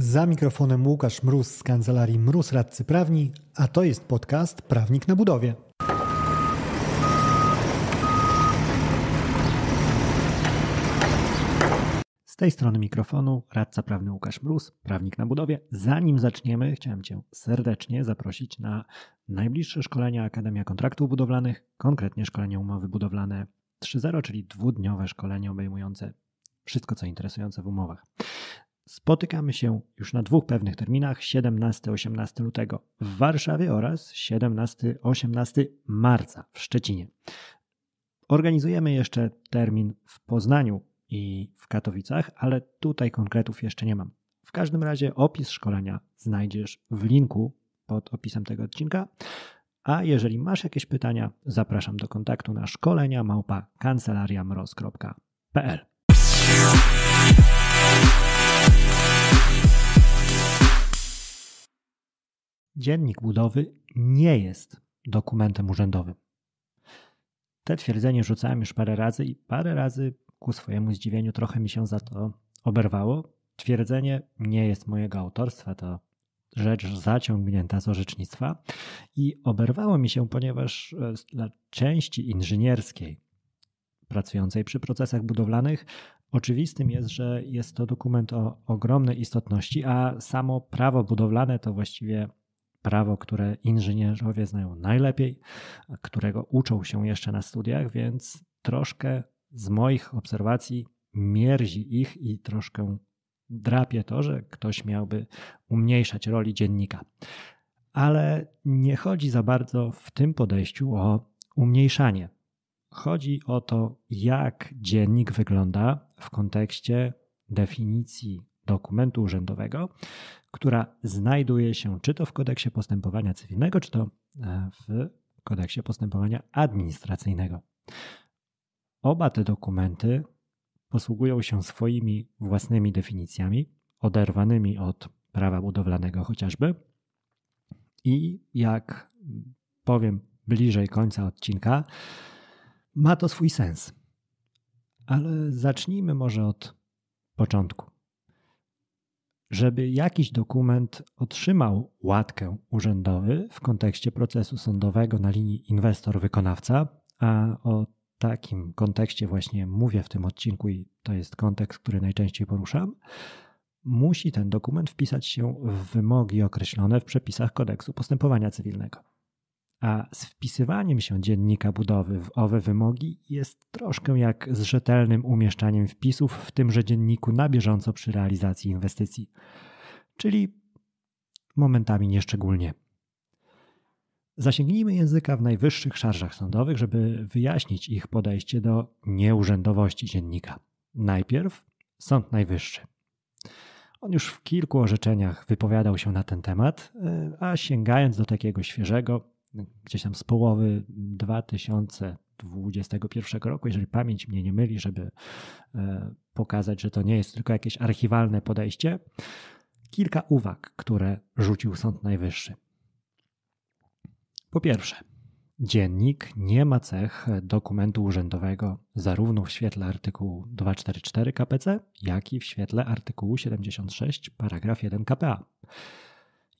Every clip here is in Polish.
Za mikrofonem Łukasz Mróz z kancelarii Mróz Radcy Prawni, a to jest podcast Prawnik na Budowie. Z tej strony mikrofonu radca prawny Łukasz Mróz, prawnik na budowie. Zanim zaczniemy, chciałem Cię serdecznie zaprosić na najbliższe szkolenia Akademia Kontraktów Budowlanych, konkretnie szkolenie umowy budowlane 3.0, czyli dwudniowe szkolenie obejmujące wszystko, co interesujące w umowach. Spotykamy się już na dwóch pewnych terminach 17-18 lutego w Warszawie oraz 17-18 marca w Szczecinie. Organizujemy jeszcze termin w Poznaniu i w Katowicach, ale tutaj konkretów jeszcze nie mam. W każdym razie opis szkolenia znajdziesz w linku pod opisem tego odcinka. A jeżeli masz jakieś pytania, zapraszam do kontaktu na szkolenia małpa kancelariamroz.pl. dziennik budowy nie jest dokumentem urzędowym. Te twierdzenie rzucałem już parę razy i parę razy ku swojemu zdziwieniu trochę mi się za to oberwało. Twierdzenie nie jest mojego autorstwa, to rzecz zaciągnięta z orzecznictwa i oberwało mi się, ponieważ e, dla części inżynierskiej pracującej przy procesach budowlanych oczywistym jest, że jest to dokument o ogromnej istotności, a samo prawo budowlane to właściwie prawo, które inżynierowie znają najlepiej, którego uczą się jeszcze na studiach, więc troszkę z moich obserwacji mierzi ich i troszkę drapie to, że ktoś miałby umniejszać roli dziennika. Ale nie chodzi za bardzo w tym podejściu o umniejszanie. Chodzi o to, jak dziennik wygląda w kontekście definicji dokumentu urzędowego, która znajduje się czy to w kodeksie postępowania cywilnego, czy to e, w kodeksie postępowania administracyjnego. Oba te dokumenty posługują się swoimi własnymi definicjami, oderwanymi od prawa budowlanego chociażby. I jak powiem bliżej końca odcinka, ma to swój sens. Ale zacznijmy może od początku żeby jakiś dokument otrzymał łatkę urzędowy w kontekście procesu sądowego na linii inwestor-wykonawca, a o takim kontekście właśnie mówię w tym odcinku i to jest kontekst, który najczęściej poruszam, musi ten dokument wpisać się w wymogi określone w przepisach kodeksu postępowania cywilnego. A z wpisywaniem się dziennika budowy w owe wymogi jest troszkę jak z rzetelnym umieszczaniem wpisów w tymże dzienniku na bieżąco przy realizacji inwestycji, czyli momentami nieszczególnie. Zasięgnijmy języka w najwyższych szarżach sądowych, żeby wyjaśnić ich podejście do nieurzędowości dziennika. Najpierw Sąd Najwyższy. On już w kilku orzeczeniach wypowiadał się na ten temat, e, a sięgając do takiego świeżego, gdzieś tam z połowy 2021 roku, jeżeli pamięć mnie nie myli, żeby e, pokazać, że to nie jest tylko jakieś archiwalne podejście, kilka uwag, które rzucił Sąd Najwyższy. Po pierwsze, dziennik nie ma cech dokumentu urzędowego, zarówno w świetle artykułu 244 KPC, jak i w świetle artykułu 76 paragraf 1 KPA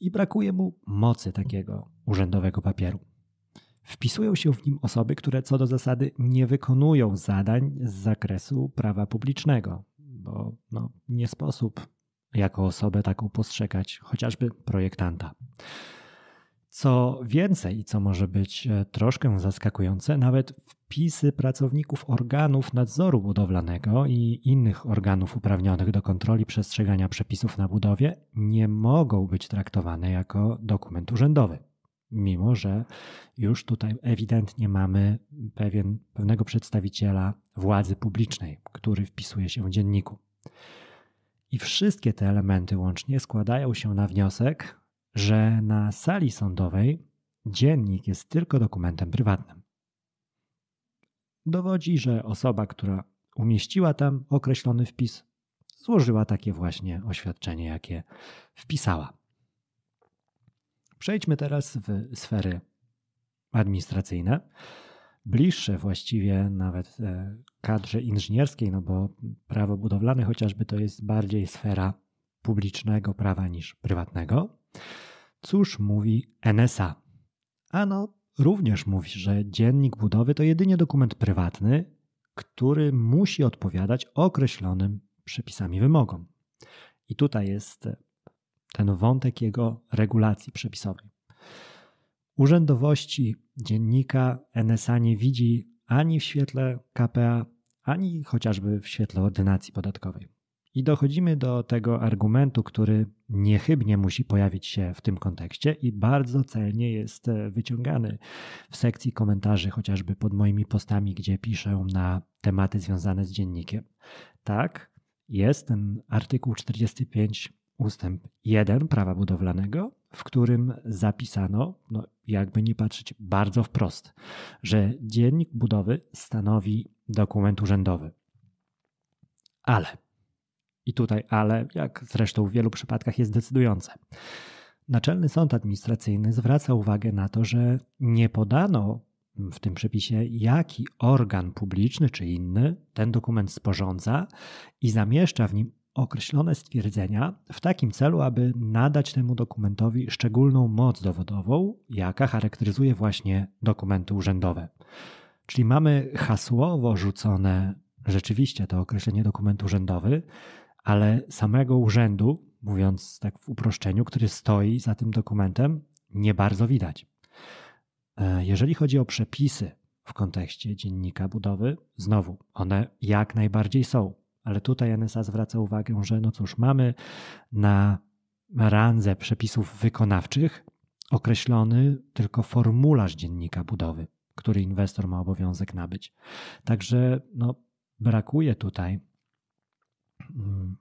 i brakuje mu mocy takiego urzędowego papieru. Wpisują się w nim osoby, które co do zasady nie wykonują zadań z zakresu prawa publicznego, bo no, nie sposób jako osobę taką postrzegać, chociażby projektanta. Co więcej, i co może być e, troszkę zaskakujące, nawet wpisy pracowników organów nadzoru budowlanego i innych organów uprawnionych do kontroli przestrzegania przepisów na budowie nie mogą być traktowane jako dokument urzędowy. Mimo, że już tutaj ewidentnie mamy pewien, pewnego przedstawiciela władzy publicznej, który wpisuje się w dzienniku. I wszystkie te elementy łącznie składają się na wniosek, że na sali sądowej dziennik jest tylko dokumentem prywatnym. Dowodzi, że osoba, która umieściła tam określony wpis, złożyła takie właśnie oświadczenie, jakie wpisała. Przejdźmy teraz w sfery administracyjne, bliższe właściwie nawet e, kadrze inżynierskiej, no bo prawo budowlane chociażby to jest bardziej sfera publicznego prawa niż prywatnego. Cóż mówi NSA? Ano również mówi, że dziennik budowy to jedynie dokument prywatny, który musi odpowiadać określonym przepisami wymogom. I tutaj jest ten wątek jego regulacji przepisowej. Urzędowości dziennika NSA nie widzi ani w świetle KPA, ani chociażby w świetle ordynacji podatkowej. I dochodzimy do tego argumentu, który niechybnie musi pojawić się w tym kontekście i bardzo celnie jest e, wyciągany w sekcji komentarzy, chociażby pod moimi postami, gdzie piszę na tematy związane z dziennikiem. Tak, jest ten artykuł 45 ustęp 1 prawa budowlanego, w którym zapisano, no jakby nie patrzeć bardzo wprost, że dziennik budowy stanowi dokument urzędowy. Ale i tutaj ale, jak zresztą w wielu przypadkach, jest decydujące. Naczelny Sąd Administracyjny zwraca uwagę na to, że nie podano w tym przepisie, jaki organ publiczny czy inny ten dokument sporządza i zamieszcza w nim określone stwierdzenia w takim celu, aby nadać temu dokumentowi szczególną moc dowodową, jaka charakteryzuje właśnie dokumenty urzędowe. Czyli mamy hasłowo rzucone rzeczywiście to określenie dokument urzędowy, ale samego urzędu, mówiąc tak w uproszczeniu, który stoi za tym dokumentem, nie bardzo widać. E, jeżeli chodzi o przepisy w kontekście dziennika budowy, znowu one jak najbardziej są, ale tutaj NSA zwraca uwagę, że no cóż, mamy na randze przepisów wykonawczych określony tylko formularz dziennika budowy, który inwestor ma obowiązek nabyć. Także no, brakuje tutaj Mm,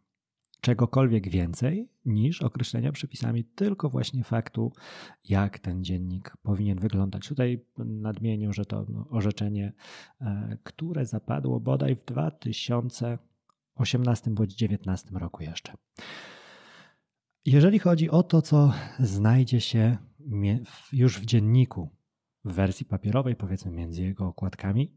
czegokolwiek więcej niż określenia przepisami tylko właśnie faktu, jak ten dziennik powinien wyglądać. Tutaj nadmienię, że to no, orzeczenie, e, które zapadło bodaj w 2018 bądź 2019 roku jeszcze. Jeżeli chodzi o to, co znajdzie się już w dzienniku w wersji papierowej, powiedzmy między jego okładkami,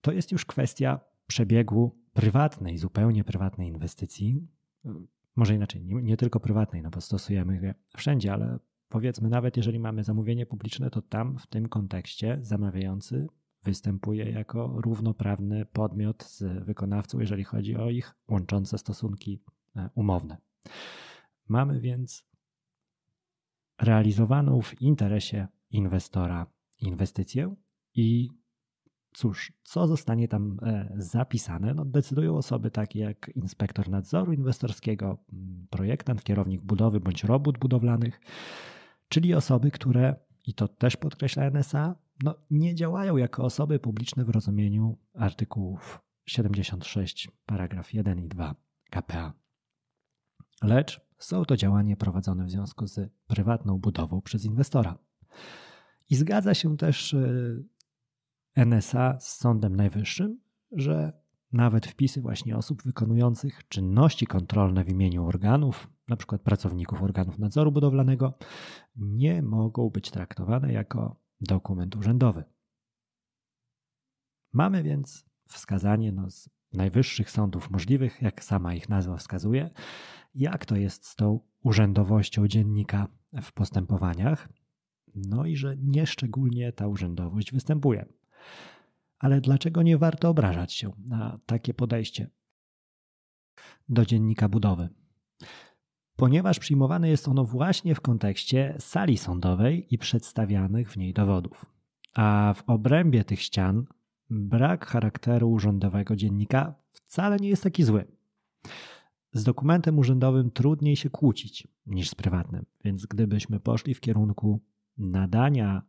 to jest już kwestia przebiegu prywatnej, zupełnie prywatnej inwestycji, y, może inaczej, nie, nie tylko prywatnej, no bo stosujemy je wszędzie, ale powiedzmy, nawet jeżeli mamy zamówienie publiczne, to tam w tym kontekście zamawiający występuje jako równoprawny podmiot z wykonawcą, jeżeli chodzi o ich łączące stosunki e, umowne. Mamy więc realizowaną w interesie inwestora inwestycję i Cóż, co zostanie tam e, zapisane? No, decydują osoby takie jak inspektor nadzoru inwestorskiego, mm, projektant, kierownik budowy bądź robót budowlanych, czyli osoby, które, i to też podkreśla NSA, no, nie działają jako osoby publiczne w rozumieniu artykułów 76, paragraf 1 i 2 KPA. Lecz są to działania prowadzone w związku z prywatną budową przez inwestora. I zgadza się też e, NSA z Sądem Najwyższym, że nawet wpisy właśnie osób wykonujących czynności kontrolne w imieniu organów, np. pracowników organów nadzoru budowlanego, nie mogą być traktowane jako dokument urzędowy. Mamy więc wskazanie no, z najwyższych sądów możliwych, jak sama ich nazwa wskazuje, jak to jest z tą urzędowością dziennika w postępowaniach, no i że nieszczególnie ta urzędowość występuje. Ale dlaczego nie warto obrażać się na takie podejście do dziennika budowy? Ponieważ przyjmowane jest ono właśnie w kontekście sali sądowej i przedstawianych w niej dowodów. A w obrębie tych ścian brak charakteru urzędowego dziennika wcale nie jest taki zły. Z dokumentem urzędowym trudniej się kłócić niż z prywatnym, więc gdybyśmy poszli w kierunku nadania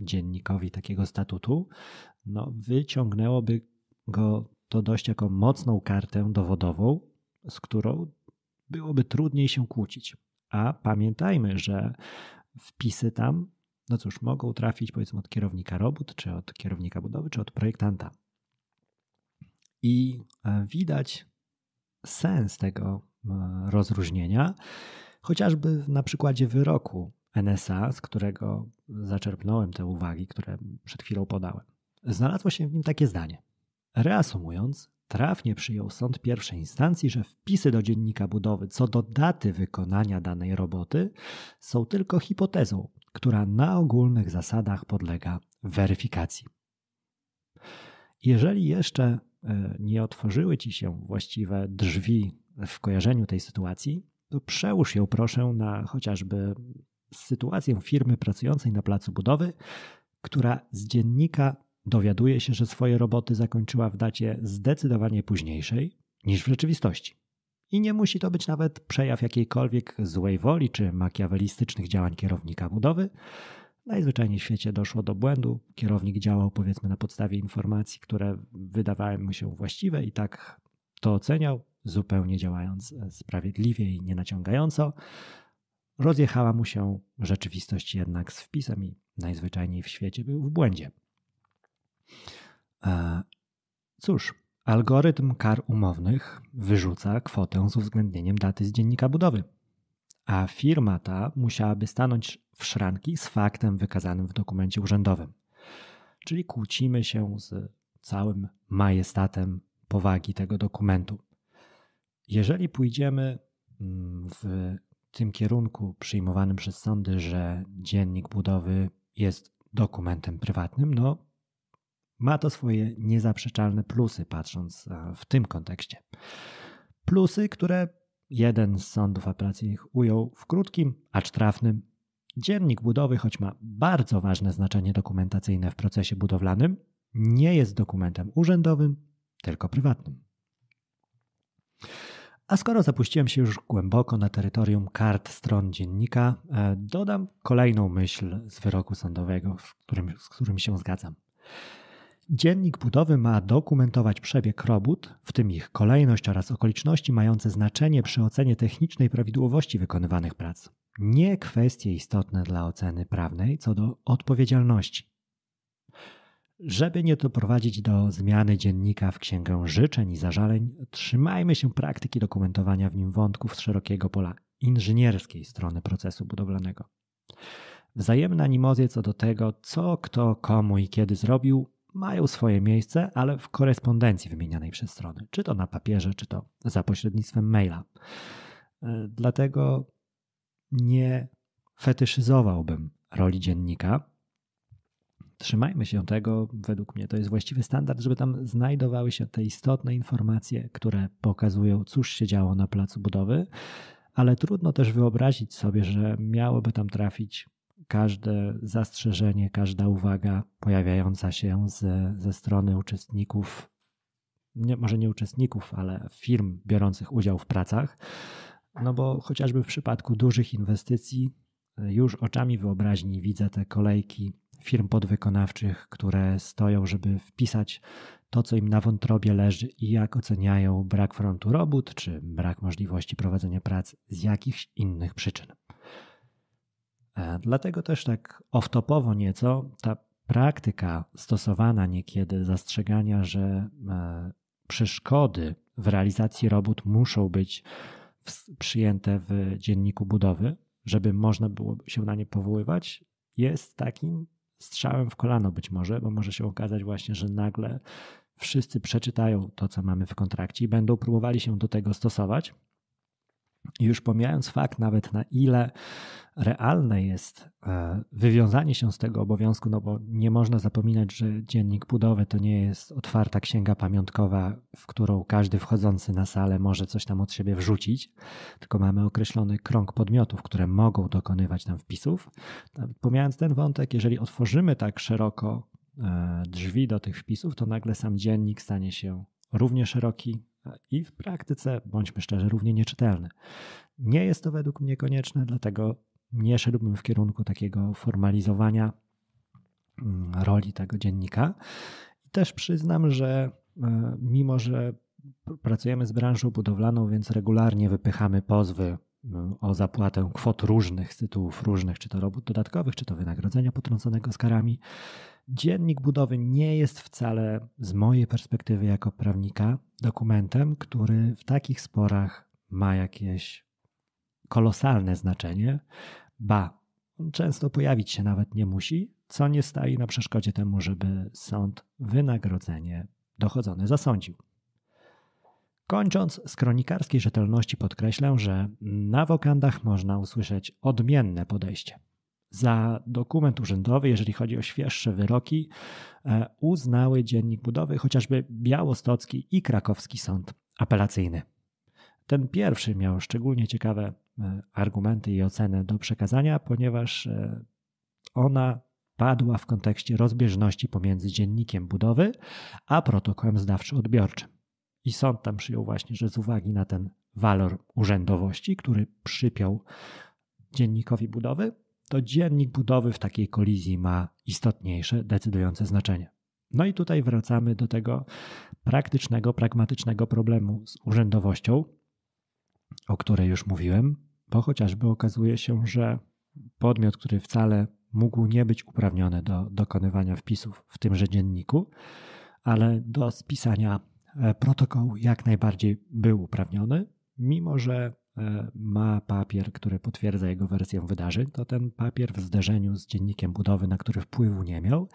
dziennikowi takiego statutu, no, wyciągnęłoby go to dość jako mocną kartę dowodową, z którą byłoby trudniej się kłócić. A pamiętajmy, że wpisy tam, no cóż, mogą trafić powiedzmy od kierownika robót, czy od kierownika budowy, czy od projektanta. I e, widać sens tego e, rozróżnienia, chociażby na przykładzie wyroku NSA, z którego zaczerpnąłem te uwagi, które przed chwilą podałem, znalazło się w nim takie zdanie. Reasumując, trafnie przyjął sąd pierwszej instancji, że wpisy do dziennika budowy co do daty wykonania danej roboty są tylko hipotezą, która na ogólnych zasadach podlega weryfikacji. Jeżeli jeszcze e, nie otworzyły ci się właściwe drzwi w kojarzeniu tej sytuacji, to przełóż ją proszę na chociażby sytuację firmy pracującej na placu budowy, która z dziennika dowiaduje się, że swoje roboty zakończyła w dacie zdecydowanie późniejszej niż w rzeczywistości. I nie musi to być nawet przejaw jakiejkolwiek złej woli czy makiawelistycznych działań kierownika budowy. Najzwyczajniej w świecie doszło do błędu. Kierownik działał powiedzmy na podstawie informacji, które wydawały mu się właściwe i tak to oceniał, zupełnie działając sprawiedliwie i nie naciągająco. Rozjechała mu się rzeczywistość jednak z wpisem i najzwyczajniej w świecie był w błędzie. E, cóż, algorytm kar umownych wyrzuca kwotę z uwzględnieniem daty z dziennika budowy, a firma ta musiałaby stanąć w szranki z faktem wykazanym w dokumencie urzędowym. Czyli kłócimy się z całym majestatem powagi tego dokumentu. Jeżeli pójdziemy mm, w tym kierunku przyjmowanym przez sądy, że dziennik budowy jest dokumentem prywatnym, no ma to swoje niezaprzeczalne plusy, patrząc e, w tym kontekście. Plusy, które jeden z sądów apelacyjnych ujął w krótkim, acz trafnym. Dziennik budowy, choć ma bardzo ważne znaczenie dokumentacyjne w procesie budowlanym, nie jest dokumentem urzędowym, tylko prywatnym. A skoro zapuściłem się już głęboko na terytorium kart stron dziennika, e, dodam kolejną myśl z wyroku sądowego, którym, z którym się zgadzam. Dziennik budowy ma dokumentować przebieg robót, w tym ich kolejność oraz okoliczności mające znaczenie przy ocenie technicznej prawidłowości wykonywanych prac. Nie kwestie istotne dla oceny prawnej co do odpowiedzialności. Żeby nie doprowadzić do zmiany dziennika w księgę życzeń i zażaleń, trzymajmy się praktyki dokumentowania w nim wątków z szerokiego pola inżynierskiej strony procesu budowlanego. Wzajemne animozje co do tego, co kto komu i kiedy zrobił, mają swoje miejsce, ale w korespondencji wymienianej przez strony, czy to na papierze, czy to za pośrednictwem maila. E, dlatego nie fetyszyzowałbym roli dziennika, trzymajmy się tego. Według mnie to jest właściwy standard, żeby tam znajdowały się te istotne informacje, które pokazują, cóż się działo na placu budowy, ale trudno też wyobrazić sobie, że miałoby tam trafić każde zastrzeżenie, każda uwaga pojawiająca się z, ze strony uczestników, nie, może nie uczestników, ale firm biorących udział w pracach. No bo chociażby w przypadku dużych inwestycji już oczami wyobraźni widzę te kolejki firm podwykonawczych, które stoją, żeby wpisać to, co im na wątrobie leży i jak oceniają brak frontu robót czy brak możliwości prowadzenia prac z jakichś innych przyczyn. E, dlatego też tak oftopowo nieco ta praktyka stosowana niekiedy zastrzegania, że e, przeszkody w realizacji robót muszą być przyjęte w dzienniku budowy, żeby można było się na nie powoływać, jest takim strzałem w kolano być może, bo może się okazać właśnie, że nagle wszyscy przeczytają to, co mamy w kontrakcie i będą próbowali się do tego stosować, już pomijając fakt nawet na ile realne jest e, wywiązanie się z tego obowiązku, no bo nie można zapominać, że dziennik budowy to nie jest otwarta księga pamiątkowa, w którą każdy wchodzący na salę może coś tam od siebie wrzucić, tylko mamy określony krąg podmiotów, które mogą dokonywać tam wpisów. No, pomijając ten wątek, jeżeli otworzymy tak szeroko e, drzwi do tych wpisów, to nagle sam dziennik stanie się równie szeroki, i w praktyce, bądźmy szczerzy, równie nieczytelny. Nie jest to według mnie konieczne, dlatego nie szedłbym w kierunku takiego formalizowania mm, roli tego dziennika. I też przyznam, że e, mimo, że pracujemy z branżą budowlaną, więc regularnie wypychamy pozwy o zapłatę kwot różnych z tytułów różnych, czy to robót dodatkowych, czy to wynagrodzenia potrąconego z karami. Dziennik budowy nie jest wcale z mojej perspektywy jako prawnika dokumentem, który w takich sporach ma jakieś kolosalne znaczenie. Ba, często pojawić się nawet nie musi, co nie stoi na przeszkodzie temu, żeby sąd wynagrodzenie dochodzone zasądził. Kończąc z kronikarskiej rzetelności podkreślę, że na wokandach można usłyszeć odmienne podejście. Za dokument urzędowy, jeżeli chodzi o świeższe wyroki, e, uznały dziennik budowy chociażby białostocki i krakowski sąd apelacyjny. Ten pierwszy miał szczególnie ciekawe e, argumenty i ocenę do przekazania, ponieważ e, ona padła w kontekście rozbieżności pomiędzy dziennikiem budowy a protokołem zdawczo odbiorczym. I sąd tam przyjął właśnie, że z uwagi na ten walor urzędowości, który przypiął dziennikowi budowy, to dziennik budowy w takiej kolizji ma istotniejsze, decydujące znaczenie. No i tutaj wracamy do tego praktycznego, pragmatycznego problemu z urzędowością, o której już mówiłem, bo chociażby okazuje się, że podmiot, który wcale mógł nie być uprawniony do dokonywania wpisów w tymże dzienniku, ale do spisania E, protokół jak najbardziej był uprawniony, mimo że e, ma papier, który potwierdza jego wersję wydarzeń, to ten papier w zderzeniu z dziennikiem budowy, na który wpływu nie miał,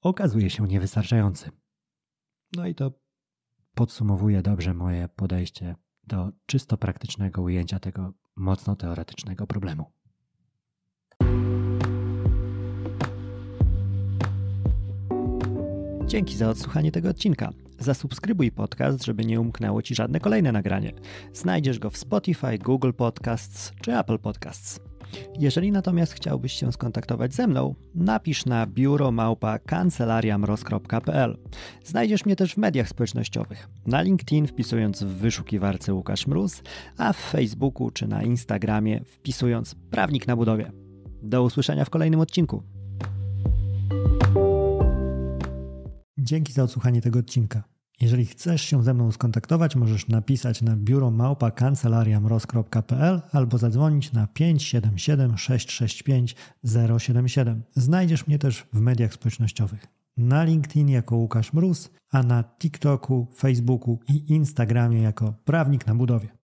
okazuje się niewystarczający. No i to podsumowuje dobrze moje podejście do czysto praktycznego ujęcia tego mocno teoretycznego problemu. Dzięki za odsłuchanie tego odcinka. Zasubskrybuj podcast, żeby nie umknęło Ci żadne kolejne nagranie. Znajdziesz go w Spotify, Google Podcasts czy Apple Podcasts. Jeżeli natomiast chciałbyś się skontaktować ze mną, napisz na biuromałpa.kancelariamroz.pl. Znajdziesz mnie też w mediach społecznościowych, na LinkedIn wpisując w wyszukiwarce Łukasz Mróz, a w Facebooku czy na Instagramie wpisując Prawnik na budowie. Do usłyszenia w kolejnym odcinku. Dzięki za odsłuchanie tego odcinka. Jeżeli chcesz się ze mną skontaktować, możesz napisać na biuro małpa albo zadzwonić na 577 665 077. Znajdziesz mnie też w mediach społecznościowych. Na LinkedIn jako Łukasz Mróz, a na TikToku, Facebooku i Instagramie jako Prawnik na Budowie.